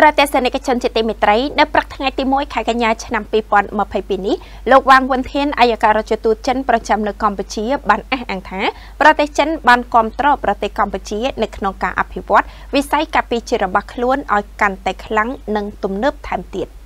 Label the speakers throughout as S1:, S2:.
S1: ក៏រដ្ឋទេសនិកជនជាទីមេត្រីនៅព្រឹកថ្ងៃទី1ខែកញ្ញាឆ្នាំ2022នេះលោកវ៉ាងវុនធានអគ្គរដ្ឋទូតចិនប្រចាំនៅកម្ពុជាបានអះអាងថាប្រទេសចិន បានគ្រប់គ្រងប្រទេសកម្ពុជានៅក្នុងការអភិវឌ្ឍវិស័យការពារជាតិរបស់ខ្លួនឲ្យកាន់តែខ្លាំងនិង ទំនើបថែមទៀត។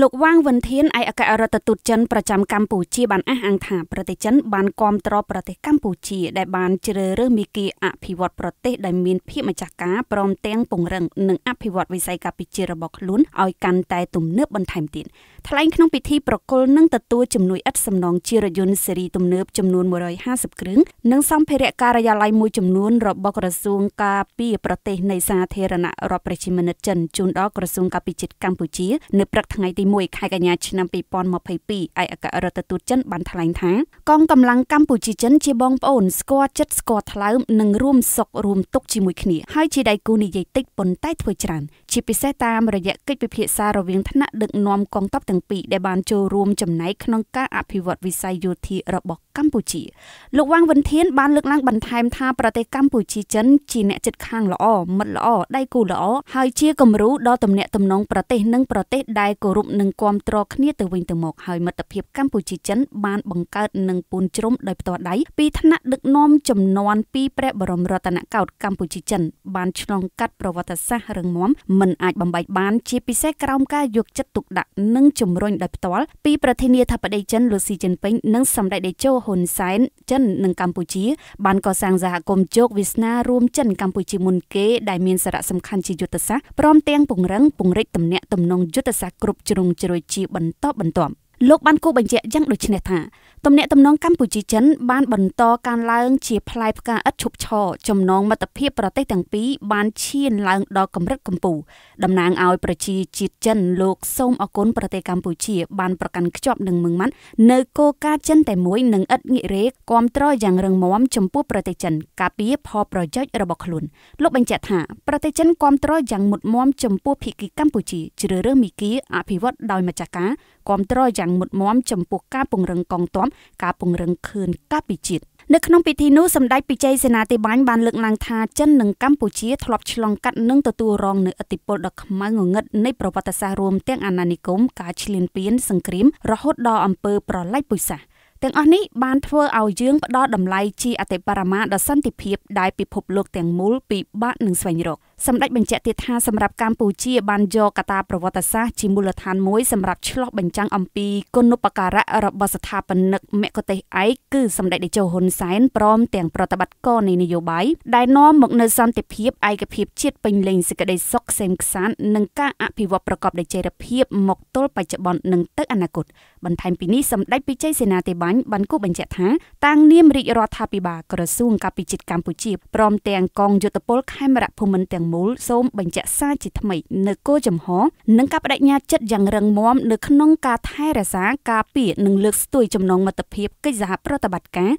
S1: លោកវ៉ាងវិនធានឯកអគ្គរដ្ឋទូតចិនប្រចាំកម្ពុជាបានអះអាងថាប្រទេសចិនបានគ្រប់គ្រងប្រទេសកម្ពុជាដែលបានជ្រើសរើសមេគីអភិវឌ្ឍប្រទេសដែលមានភាពម្ចាស់ការព្រមទាំងពង្រឹងនិងអភិវឌ្ឍវិស័យការពិជារបស់ខ្លួនឲ្យកាន់តែទំនើបបន្ថែមទៀត។ថ្លែងក្នុងពិធីប្រគល់និងទទួលជំនួយឥតសំណងជារយន្តស៊េរីទំនើប ចំនួន150គ្រឿងនិងសម្ភារៈការិយាល័យមួយចំនួន របស់ក្រសួងការពារប្រទេសនៃសាធារណរដ្ឋប្រជាមានិតចិនជូនដល់ក្រសួងការពារជាតិកម្ពុជានៅព្រឹកថ្ងៃទី1ខែកញ្ញាឆ្នាំ2022ឯកអគ្គរដ្ឋទូតចិនបានថ្លែងថាកងកម្លាំងកម្ពុជាចិន ជាបងប្អូនស្គាល់ចិត្តស្គាល់ថ្លើមនិងរួមសុខរួមទុក្ខជាមួយគ្នាហើយជាដៃគូនិយាយតិចប៉ុន្តែធ្វើច្រើនជាពិសេសតាមរយៈកិច្ចពិភាក្សារវាងថ្នាក់ដឹកនាំកងទ័ពទាំងពីរដែលបានចូលរួមចំណែកក្នុងការអភិវឌ្ឍវិស័យយោធារបស់កម្ពុជាលោកវ៉ាងវិនធានបានលើកឡើងបន្ថែមថាប្រទេសកម្ពុជាចិនជាអ្នកចិត្តខាងល្អមិត្តល្អដៃគូល្អហើយជាគំរូដល់ទំនាក់ទំនងប្រទេសនិងប្រទេសដែលគោរពនិងគាំទ្រគ្នាទៅវិញទៅមកហើយមិត្តភាពកម្ពុជាចិនបានបង្កើតនិងពូនជ្រុំដោយផ្ទាល់ដៃពីថ្នាក់ដឹកនាំចំនួនពីព្រះបរមរតនកោដ្ឋកម្ពុជាចិនបានឆ្លងកាត់ប្រវត្តិសាស្ត្ររឹងមាំមិនមិនអាចបំបីបានជាពិសេសក្រោមការយកចិត្តទុកដាក់និងជំរុញដោយផ្ទាល់ពីប្រធានាធិបតីចិនលូស៊ីជីនពេញនិងសម្ដេចតេជោហ៊ុនសែនចិននិងកម្ពុជាបានកសាងសហគមន៍ជោគវាសនារួមចិនកម្ពុជាមួយនគេដែលមានសារៈសំខាន់ជាយុទ្ធសាស្ត្រព្រមទាំងពង្រឹងពង្រឹងទំនាក់ទំនងយុទ្ធសាស្ត្រគ្រប់ជ្រុងជ្រោយជាបន្តបន្ទាប់លោកបានគូបញ្ជាក់យ៉ាងដូចនេះថាទំនាក់ទំនងកម្ពុជាចិនបានបន្តកើនឡើងជាផ្លែផ្កាឥតឈប់ឈរចំណងមិត្តភាពប្រទេសទាំងពីរបានឈានឡើងដល់កម្រិតកំពូលតំណាងឲ្យប្រជាជាតិចិនលោកសូមអគុណប្រទេសកម្ពុជាបានប្រកាន់ខ្ជាប់នឹងមឹងម៉ាត់នៅគោលការណ៍ចិនតែមួយនិងឥតងាករេគ្រប់គ្រងយ៉ាងរឹងមាំចំពោះប្រទេសចិនការពារផលប្រយោជន៍របស់ខ្លួនលោកបញ្ជាក់ថាប្រទេសចិនគ្រប់គ្រងយ៉ាងមុតមាំចំពោះភៀកគីកម្ពុជាជ្រើសរើសមីគីអភិវឌ្ឍដោយម្ចាស់ការគ្រប់គ្រងយ៉ាងមុតមាំចំពោះការពង្រឹងកងទ័ពមការពង្រឹងខឿនកម្ពុជាជាតិនៅក្នុងពិធីនោះសម្ដេចពិជ័យសេនាធិបាញ់បានលើកឡើងថាចិននិងកម្ពុជាធ្លាប់ឆ្លងកាត់និងទទួលរងនូវឥទ្ធិពលដ៏ខ្មៅងងឹតនៃប្រវត្តិសាស្ត្ររួមទាំងអាណានិគមការឈ្លានពានសង្គ្រាមរហូតដល់អំពើប្រល័យពូជសាសន៍ទាំងអស់នេះបានធ្វើឲ្យយើងផ្ដល់តម្លៃជាអតិបរមាដល់សន្តិភាពដែលពិភពលោកទាំងមូលពិបាកនឹងស្វែងរកសម្ដេចបញ្ជាក់ទៀតថាសម្រាប់កម្ពុជា បានយកកតាប្រវត្តិសាស្ត្រជាមូលដ្ឋានមួយសម្រាប់ឆ្លោះបញ្ចាំងអំពីគុណូបការៈរបស់ស្ថាបនិកមគ្គុទេសឯកគឺសម្ដេចតេជោហ៊ុនសែនព្រមទាំង ប្រតិបត្តិករនៃនយោបាយដែលនាំមកនូវសន្តិភាពឯកភាពជាតិពេញលេញសេចក្តីសុខសេមខ្សាន្តនិងការអភិវឌ្ឍប្រកបដោយចីរភាពមកទល់បច្ចុប្បន្ននិងទៅអនាគតបន្ថែមពីនេះសម្ដេចពិជ័យសេនាធិបាញ់បានគូបញ្ជាក់ថាតាំងនាមរាជរដ្ឋាភិបាលក្រសួងការពិជាតិកម្ពុជាព្រមទាំងកងយុទ្ធពលខេមរៈភូមិន្ទទាំងទាំងមូលសូមបញ្ជាក់សារជាថ្មី នៅគោលចំហនិងការបដិញ្ញាចិត្តយ៉ាងរឹងមាំនៅក្នុងការថែរក្សាការពារនិងលើកស្ទួយចំណងមិត្តភាពកិច្ចសហប្រតិបត្តិការ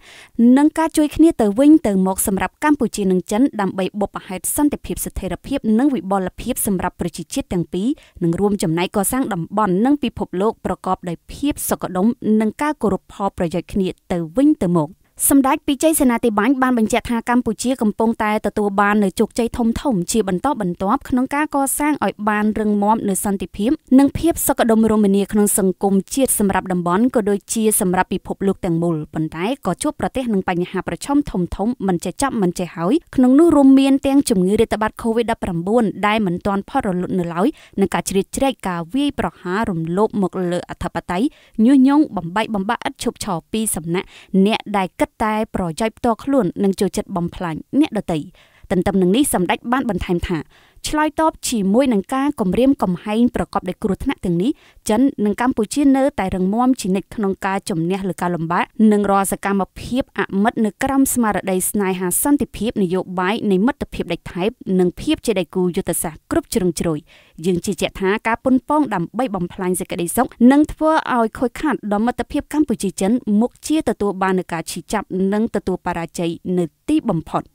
S1: និងការជួយគ្នាទៅវិញទៅមកសម្រាប់កម្ពុជានិងចិនដើម្បីបុព្វហេតុសន្តិភាពស្ថិរភាពនិងវិបលភាពសម្រាប់ប្រជាជាតិទាំងពីរនិងរួមចំណែកកសាងតំបន់និងពិភពលោកប្រកបដោយភាពសុខដុមនិងការគោរពផលប្រយោជន៍គ្នាទៅវិញទៅមក។សម្ដេចពិជ័យសេនាធិបាញ់បានបញ្ជាក់ថាកម្ពុជាកំពុងតែទទួលបាននូវជោគជ័យធំធំជាបន្តបន្ទាប់ក្នុងការកសាងឲ្យបានរឹងមាំនូវសន្តិភាពនិងភាពសុខដុមរមនាក្នុងសង្គមជាតិសម្រាប់តំបន់ក៏ដូចជាសម្រាប់ពិភពលោកទាំងមូលប៉ុន្តែក៏ជួបប្រទេសនឹងបញ្ហាប្រឈមធំធំមិនចេះចប់មិនចេះហើយក្នុងនោះរួមមានទាំងជំងឺរាតត្បាត COVID-19 ដែលមិនទាន់ផុតរលត់នៅឡើយនិងការជ្រៀតជ្រែកការវាយប្រហាររំលោភមកលើអធិបតេយ្យញុះញង់បំបែកបំបាក់ឥតឈប់ឈរពីសំណាក់អ្នកដែលគិតតតែប្រយោជន៍ផ្ទាល់ខ្លួននិងចូលចិត្តបំផ្លាញអ្នកដទៃទន្ទឹមនឹងនេះសម្ដេចបានបន្ថែមថាឆ្លើយតបជាមួយនឹងការគម្រាមកំហែងប្រកបដោយគ្រោះថ្នាក់ទាំងនេះចិននិងកម្ពុជានៅតែរងមាំជានិច្ចក្នុងការជំនះលើការលំបាកនិងរាល់សកម្មភាពអមិត្តនៅក្រោមស្មារតីស្នេហាសន្តិភាពនយោបាយនៃមិត្តភាពដាច់ថែបនិងភាពជាដៃគូយុទ្ធសាស្ត្រគ្រប់ជ្រុងជ្រោយយើងជឿជាក់ថាការពុនប៉ងដើម្បីបំផ្លាញសេចក្តីសុខនិងធ្វើឲ្យខូចខាតដល់មិត្តភាពកម្ពុជាចិន មុខជាទទួលបាននូវការឈឺចាប់និងទទួលបរាជ័យនៅទីបំផុត។